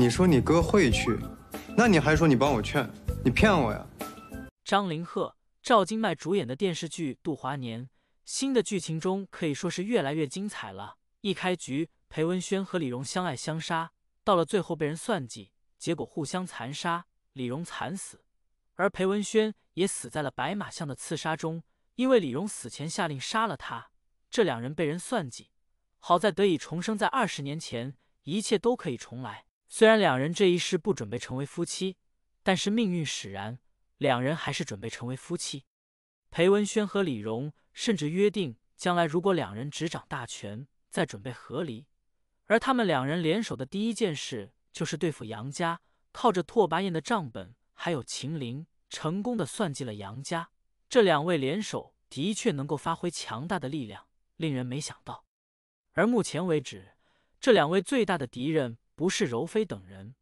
你说你哥会去，那你还说你帮我劝，你骗我呀！张凌赫、赵金麦主演的电视剧《杜华年》新的剧情中可以说是越来越精彩了。一开局，裴文轩和李荣相爱相杀，到了最后被人算计，结果互相残杀，李荣惨死，而裴文轩也死在了白马巷的刺杀中。因为李荣死前下令杀了他，这两人被人算计，好在得以重生在二十年前，一切都可以重来。虽然两人这一世不准备成为夫妻，但是命运使然，两人还是准备成为夫妻。裴文轩和李荣甚至约定，将来如果两人执掌大权，再准备和离。而他们两人联手的第一件事就是对付杨家。靠着拓跋燕的账本，还有秦林，成功的算计了杨家。这两位联手的确能够发挥强大的力量，令人没想到。而目前为止，这两位最大的敌人。不是柔妃等人，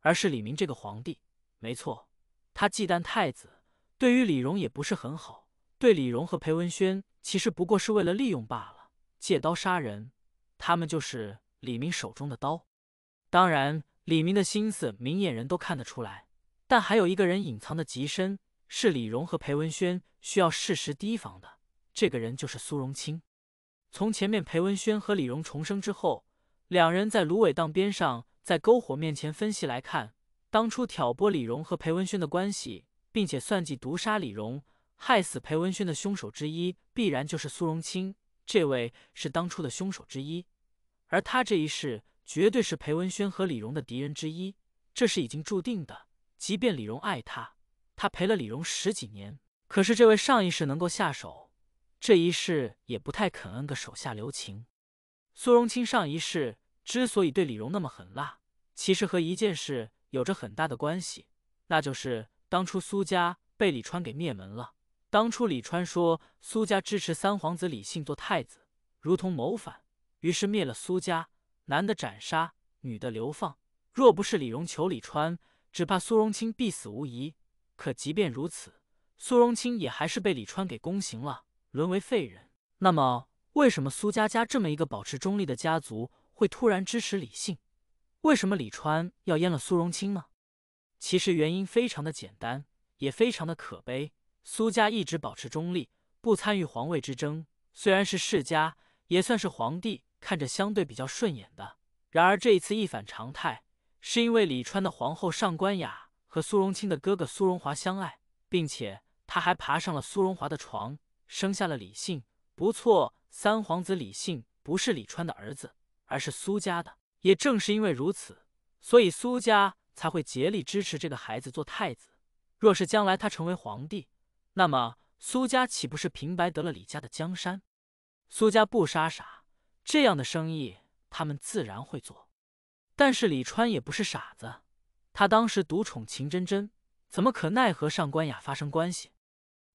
而是李明这个皇帝。没错，他忌惮太子，对于李荣也不是很好。对李荣和裴文轩，其实不过是为了利用罢了，借刀杀人。他们就是李明手中的刀。当然，李明的心思，明眼人都看得出来。但还有一个人隐藏的极深，是李荣和裴文轩需要适时提防的。这个人就是苏荣清。从前面裴文轩和李荣重生之后。两人在芦苇荡边上，在篝火面前分析来看，当初挑拨李荣和裴文轩的关系，并且算计毒杀李荣、害死裴文轩的凶手之一，必然就是苏荣清。这位是当初的凶手之一，而他这一世绝对是裴文轩和李荣的敌人之一，这是已经注定的。即便李荣爱他，他陪了李荣十几年，可是这位上一世能够下手，这一世也不太肯恩个手下留情。苏荣清上一世之所以对李荣那么狠辣，其实和一件事有着很大的关系，那就是当初苏家被李川给灭门了。当初李川说苏家支持三皇子李信做太子，如同谋反，于是灭了苏家，男的斩杀，女的流放。若不是李荣求李川，只怕苏荣清必死无疑。可即便如此，苏荣清也还是被李川给宫刑了，沦为废人。那么。为什么苏家家这么一个保持中立的家族会突然支持李信？为什么李川要阉了苏荣清呢？其实原因非常的简单，也非常的可悲。苏家一直保持中立，不参与皇位之争，虽然是世家，也算是皇帝看着相对比较顺眼的。然而这一次一反常态，是因为李川的皇后上官雅和苏荣清的哥哥苏荣华相爱，并且他还爬上了苏荣华的床，生下了李信。不错。三皇子李信不是李川的儿子，而是苏家的。也正是因为如此，所以苏家才会竭力支持这个孩子做太子。若是将来他成为皇帝，那么苏家岂不是平白得了李家的江山？苏家不杀傻这样的生意，他们自然会做。但是李川也不是傻子，他当时独宠秦真真，怎么可奈何上官雅发生关系？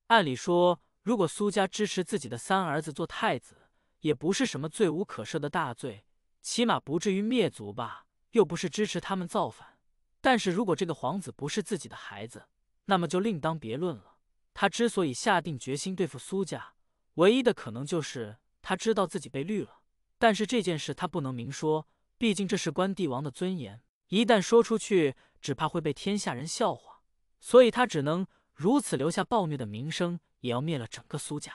按理说。如果苏家支持自己的三儿子做太子，也不是什么罪无可赦的大罪，起码不至于灭族吧，又不是支持他们造反。但是如果这个皇子不是自己的孩子，那么就另当别论了。他之所以下定决心对付苏家，唯一的可能就是他知道自己被绿了。但是这件事他不能明说，毕竟这是关帝王的尊严，一旦说出去，只怕会被天下人笑话，所以他只能如此留下暴虐的名声。也要灭了整个苏家。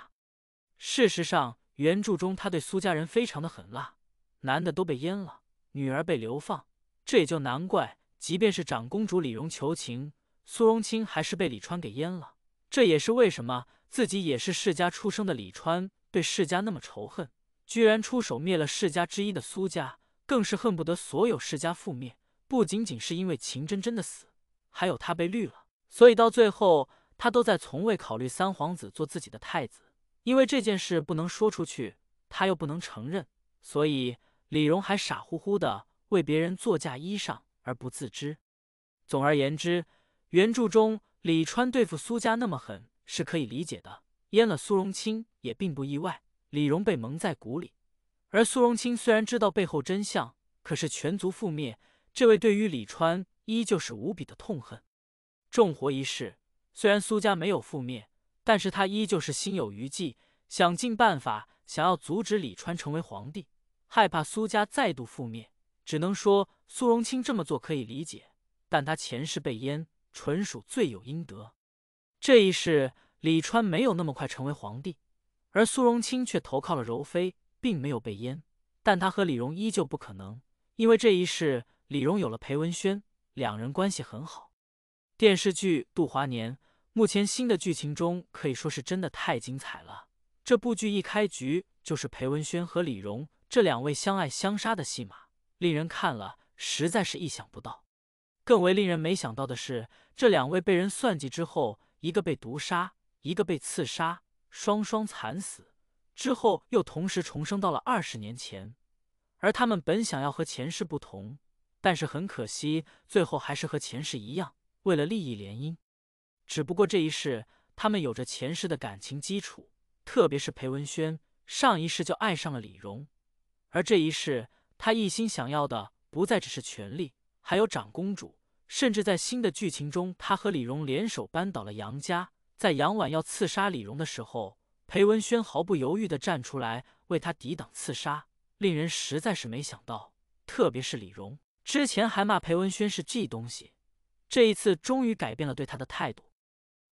事实上，原著中他对苏家人非常的狠辣，男的都被阉了，女儿被流放。这也就难怪，即便是长公主李荣求情，苏荣清还是被李川给阉了。这也是为什么自己也是世家出生的李川对世家那么仇恨，居然出手灭了世家之一的苏家，更是恨不得所有世家覆灭。不仅仅是因为秦真真的死，还有他被绿了，所以到最后。他都在从未考虑三皇子做自己的太子，因为这件事不能说出去，他又不能承认，所以李荣还傻乎乎的为别人做嫁衣裳而不自知。总而言之，原著中李川对付苏家那么狠是可以理解的，阉了苏荣清也并不意外。李荣被蒙在鼓里，而苏荣清虽然知道背后真相，可是全族覆灭，这位对于李川依旧是无比的痛恨。重活一世。虽然苏家没有覆灭，但是他依旧是心有余悸，想尽办法想要阻止李川成为皇帝，害怕苏家再度覆灭。只能说苏荣清这么做可以理解，但他前世被阉，纯属罪有应得。这一世李川没有那么快成为皇帝，而苏荣清却投靠了柔妃，并没有被阉，但他和李荣依旧不可能，因为这一世李荣有了裴文轩，两人关系很好。电视剧《杜华年》。目前新的剧情中可以说是真的太精彩了。这部剧一开局就是裴文轩和李荣这两位相爱相杀的戏码，令人看了实在是意想不到。更为令人没想到的是，这两位被人算计之后，一个被毒杀，一个被刺杀，双双惨死。之后又同时重生到了二十年前，而他们本想要和前世不同，但是很可惜，最后还是和前世一样，为了利益联姻。只不过这一世，他们有着前世的感情基础，特别是裴文轩上一世就爱上了李荣，而这一世他一心想要的不再只是权力，还有长公主，甚至在新的剧情中，他和李荣联手扳倒了杨家，在杨婉要刺杀李荣的时候，裴文轩毫不犹豫的站出来为他抵挡刺杀，令人实在是没想到，特别是李荣之前还骂裴文轩是 G 东西，这一次终于改变了对他的态度。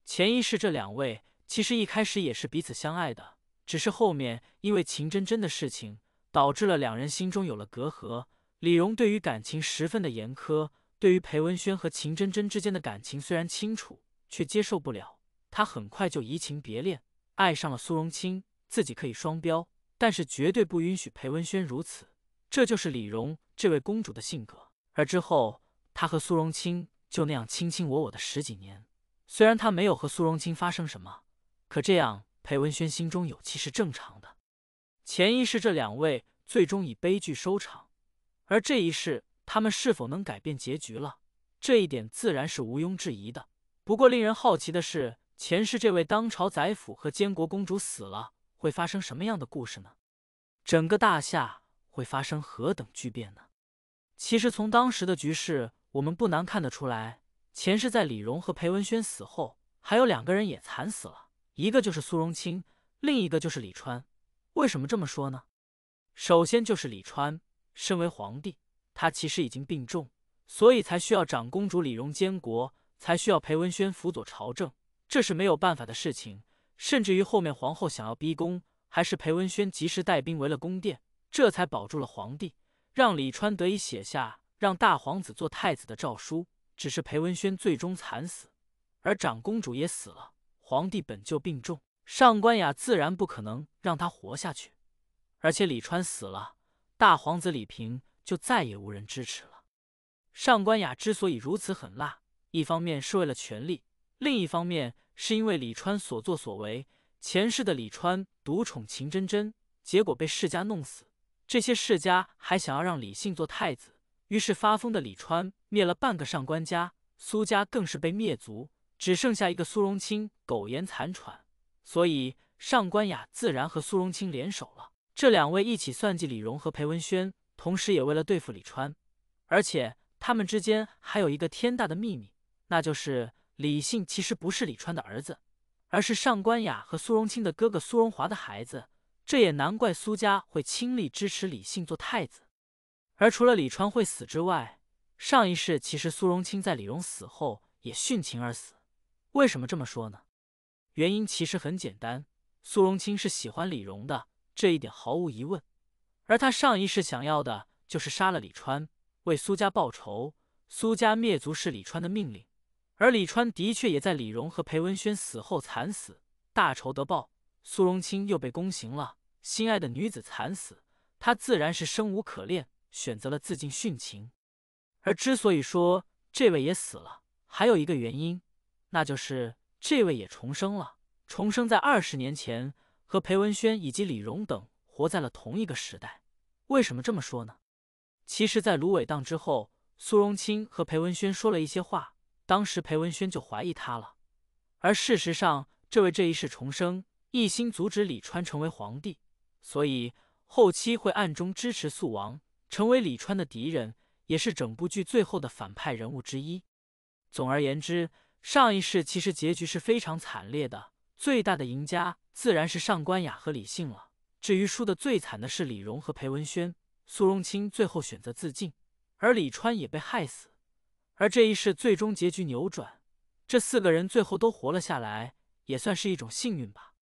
前一世，这两位其实一开始也是彼此相爱的，只是后面因为秦真真的事情，导致了两人心中有了隔阂。李荣对于感情十分的严苛，对于裴文轩和秦真真之间的感情虽然清楚，却接受不了。他很快就移情别恋，爱上了苏荣清。自己可以双标，但是绝对不允许裴文轩如此。这就是李荣这位公主的性格。而之后，他和苏荣清就那样卿卿我我的十几年。虽然他没有和苏荣清发生什么，可这样，裴文轩心中有气是正常的。前一世这两位最终以悲剧收场，而这一世他们是否能改变结局了？这一点自然是毋庸置疑的。不过令人好奇的是，前世这位当朝宰辅和监国公主死了，会发生什么样的故事呢？整个大夏会发生何等巨变呢？其实从当时的局势，我们不难看得出来。前世在李荣和裴文轩死后，还有两个人也惨死了，一个就是苏荣清，另一个就是李川。为什么这么说呢？首先就是李川身为皇帝，他其实已经病重，所以才需要长公主李荣监国，才需要裴文轩辅佐朝政，这是没有办法的事情。甚至于后面皇后想要逼宫，还是裴文轩及时带兵围了宫殿，这才保住了皇帝，让李川得以写下让大皇子做太子的诏书。只是裴文轩最终惨死，而长公主也死了。皇帝本就病重，上官雅自然不可能让他活下去。而且李川死了，大皇子李平就再也无人支持了。上官雅之所以如此狠辣，一方面是为了权力，另一方面是因为李川所作所为。前世的李川独宠秦真真，结果被世家弄死。这些世家还想要让李信做太子。于是发疯的李川灭了半个上官家，苏家更是被灭族，只剩下一个苏荣清苟延残喘。所以上官雅自然和苏荣清联手了，这两位一起算计李荣和裴文轩，同时也为了对付李川。而且他们之间还有一个天大的秘密，那就是李信其实不是李川的儿子，而是上官雅和苏荣清的哥哥苏荣华的孩子。这也难怪苏家会倾力支持李信做太子。而除了李川会死之外，上一世其实苏荣清在李荣死后也殉情而死。为什么这么说呢？原因其实很简单，苏荣清是喜欢李荣的，这一点毫无疑问。而他上一世想要的就是杀了李川，为苏家报仇。苏家灭族是李川的命令，而李川的确也在李荣和裴文轩死后惨死，大仇得报，苏荣清又被宫刑了，心爱的女子惨死，他自然是生无可恋。选择了自尽殉情，而之所以说这位也死了，还有一个原因，那就是这位也重生了，重生在二十年前，和裴文轩以及李荣等活在了同一个时代。为什么这么说呢？其实，在芦苇荡之后，苏荣清和裴文轩说了一些话，当时裴文轩就怀疑他了。而事实上，这位这一世重生，一心阻止李川成为皇帝，所以后期会暗中支持肃王。成为李川的敌人，也是整部剧最后的反派人物之一。总而言之，上一世其实结局是非常惨烈的，最大的赢家自然是上官雅和李信了。至于输得最惨的是李荣和裴文轩，苏荣清最后选择自尽，而李川也被害死。而这一世最终结局扭转，这四个人最后都活了下来，也算是一种幸运吧。